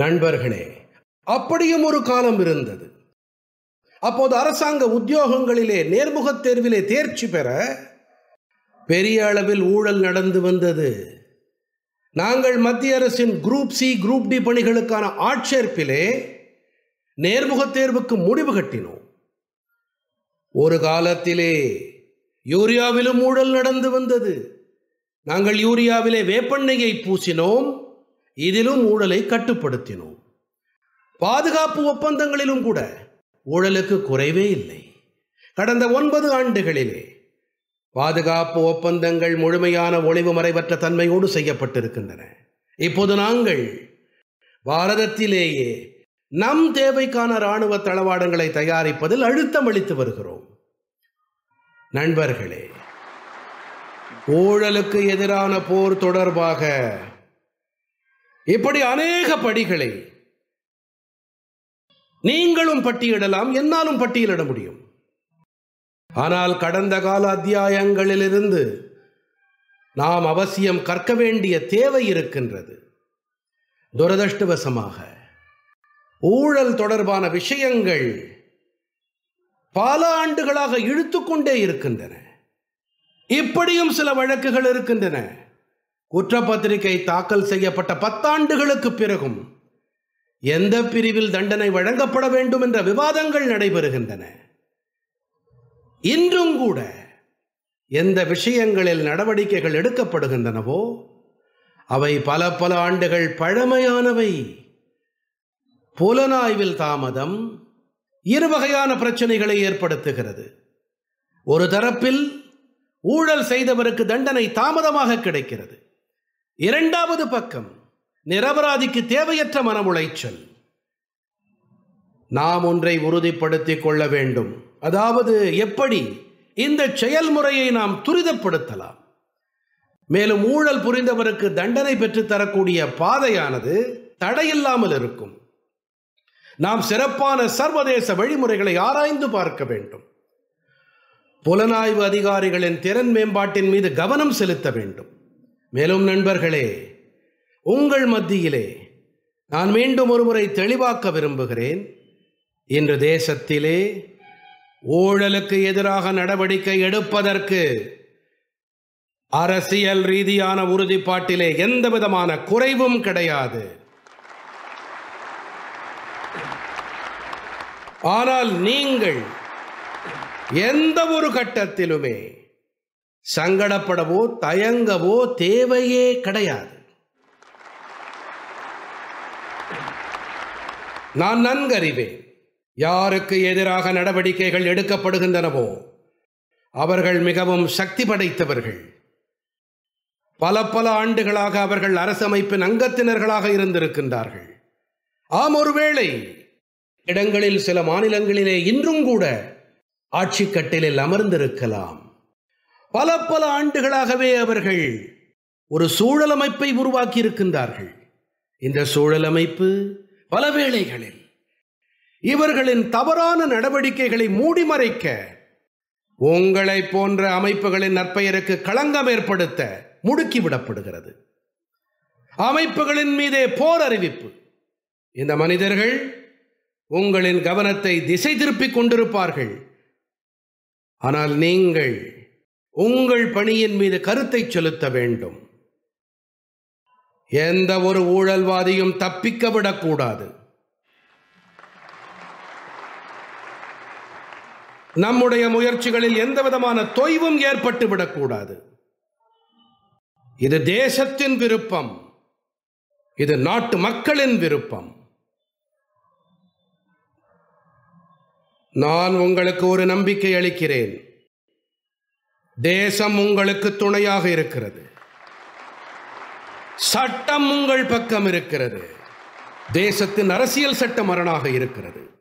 நண்பர்களே அப்படியும் ஒரு காலம் இருந்தது அப்போது அரசாங்க உத்தியோகங்களிலே நேர்முகத் தேர்விலே தேர்ச்சி பெற பெரிய அளவில் ஊழல் நடந்து வந்தது நாங்கள் மத்திய அரசின் குரூப் சி குரூப் டி பணிகளுக்கான ஆட்சேர்ப்பிலே நேர்முகத் தேர்வுக்கு முடிவு கட்டினோம் ஒரு காலத்திலே யூரியாவிலும் ஊழல் நடந்து வந்தது நாங்கள் யூரியாவிலே வேப்பெண்ணெயை பூசினோம் இதிலும் ஊழலை கட்டுப்படுத்தினோம் பாதுகாப்பு ஒப்பந்தங்களிலும் கூட ஊழலுக்கு குறைவே இல்லை கடந்த ஒன்பது ஆண்டுகளிலே பாதுகாப்பு ஒப்பந்தங்கள் முழுமையான ஒளிவு மறைவற்ற தன்மையோடு செய்யப்பட்டிருக்கின்றன இப்போது நாங்கள் பாரதத்திலேயே நம் தேவைக்கான இராணுவ தளவாடங்களை தயாரிப்பதில் அழுத்தம் அளித்து வருகிறோம் நண்பர்களே ஊழலுக்கு எதிரான போர் தொடர்பாக இப்படி அநேக படிகளை நீங்களும் பட்டியலிடலாம் என்னாலும் பட்டியலிட முடியும் ஆனால் கடந்த கால அத்தியாயங்களிலிருந்து நாம் அவசியம் கற்க வேண்டிய தேவை இருக்கின்றது துரதிருஷ்டவசமாக ஊழல் தொடர்பான விஷயங்கள் பல ஆண்டுகளாக இழுத்துக்கொண்டே இருக்கின்றன இப்படியும் சில வழக்குகள் இருக்கின்றன குற்றப்பத்திரிகை தாக்கல் செய்யப்பட்ட பத்தாண்டுகளுக்கு பிறகும் எந்த பிரிவில் தண்டனை வழங்கப்பட வேண்டும் என்ற விவாதங்கள் நடைபெறுகின்றன இன்றும் கூட எந்த விஷயங்களில் நடவடிக்கைகள் எடுக்கப்படுகின்றனவோ அவை பல பல ஆண்டுகள் பழமையானவை புலனாய்வில் தாமதம் இரு வகையான பிரச்சனைகளை ஏற்படுத்துகிறது ஒரு தரப்பில் ஊழல் செய்தவருக்கு தண்டனை தாமதமாக கிடைக்கிறது இரண்டாவது பக்கம் நிரபராதிக்கு தேவையற்ற மன உளைச்சல் நாம் ஒன்றை உறுதிப்படுத்திக் கொள்ள வேண்டும் அதாவது எப்படி இந்த செயல்முறையை நாம் துரிதப்படுத்தலாம் மேலும் ஊழல் புரிந்தவருக்கு தண்டனை பெற்றுத்தரக்கூடிய பாதையானது தடையில்லாமல் இருக்கும் நாம் சிறப்பான சர்வதேச வழிமுறைகளை ஆராய்ந்து பார்க்க வேண்டும் புலனாய்வு அதிகாரிகளின் திறன் மேம்பாட்டின் மீது கவனம் செலுத்த வேண்டும் மேலும் நண்பர்களே உங்கள் மத்தியிலே நான் மீண்டும் ஒருமுறை தெளிவாக்க விரும்புகிறேன் இன்று தேசத்திலே ஊழலுக்கு எதிராக நடவடிக்கை எடுப்பதற்கு அரசியல் ரீதியான உறுதிப்பாட்டிலே எந்த விதமான குறைவும் கிடையாது ஆனால் நீங்கள் எந்த ஒரு கட்டத்திலுமே சங்கடப்படவோ தயங்கவோ தேவையே கிடையாது நான் நன்கறிவேன் யாருக்கு எதிராக நடவடிக்கைகள் எடுக்கப்படுகின்றனவோ அவர்கள் மிகவும் சக்தி படைத்தவர்கள் பல பல ஆண்டுகளாக அவர்கள் அரசமைப்பின் அங்கத்தினர்களாக இருந்திருக்கின்றார்கள் ஆம் ஒருவேளை இடங்களில் சில மாநிலங்களிலே இன்றும் கூட ஆட்சி கட்டிலில் அமர்ந்திருக்கலாம் பல பல ஆண்டுகளாகவே அவர்கள் ஒரு சூழலமைப்பை உருவாக்கி இருக்கின்றார்கள் இந்த சூழலமைப்பு பல வேளைகளில் இவர்களின் தவறான நடவடிக்கைகளை மூடி மறைக்க உங்களை போன்ற அமைப்புகளின் நற்பெயருக்கு களங்கம் ஏற்படுத்த முடுக்கிவிடப்படுகிறது அமைப்புகளின் மீதே போர் அறிவிப்பு இந்த மனிதர்கள் உங்களின் கவனத்தை திசை திருப்பிக் கொண்டிருப்பார்கள் ஆனால் நீங்கள் உங்கள் பணியின் மீது கருத்தை செலுத்த வேண்டும் எந்த ஒரு ஊழல்வாதியும் தப்பிக்க விடக்கூடாது நம்முடைய முயற்சிகளில் எந்த விதமான தொய்வும் ஏற்பட்டு விடக்கூடாது இது தேசத்தின் விருப்பம் இது நாட்டு மக்களின் விருப்பம் நான் உங்களுக்கு ஒரு நம்பிக்கை அளிக்கிறேன் தேசம் உங்களுக்கு துணையாக இருக்கிறது சட்டம் உங்கள் பக்கம் இருக்கிறது தேசத்தின் அரசியல் சட்டம் அரணாக இருக்கிறது